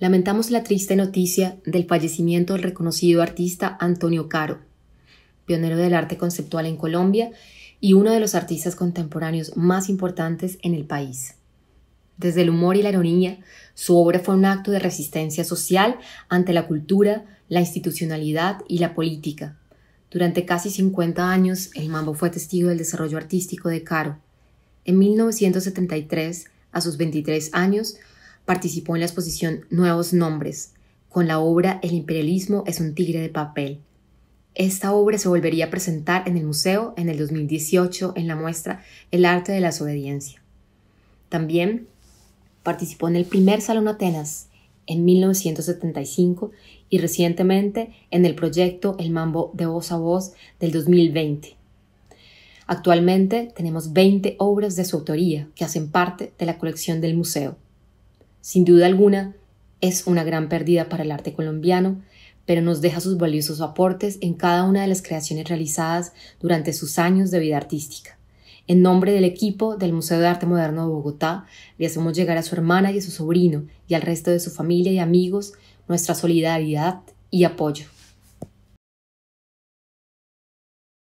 lamentamos la triste noticia del fallecimiento del reconocido artista Antonio Caro, pionero del arte conceptual en Colombia y uno de los artistas contemporáneos más importantes en el país. Desde el humor y la ironía, su obra fue un acto de resistencia social ante la cultura, la institucionalidad y la política. Durante casi 50 años, el mambo fue testigo del desarrollo artístico de Caro. En 1973, a sus 23 años, participó en la exposición Nuevos Nombres, con la obra El imperialismo es un tigre de papel. Esta obra se volvería a presentar en el museo en el 2018 en la muestra El arte de la obediencia. También participó en el primer Salón Atenas en 1975 y recientemente en el proyecto El Mambo de Voz a Voz del 2020. Actualmente tenemos 20 obras de su autoría que hacen parte de la colección del museo. Sin duda alguna, es una gran pérdida para el arte colombiano, pero nos deja sus valiosos aportes en cada una de las creaciones realizadas durante sus años de vida artística. En nombre del equipo del Museo de Arte Moderno de Bogotá, le hacemos llegar a su hermana y a su sobrino y al resto de su familia y amigos nuestra solidaridad y apoyo.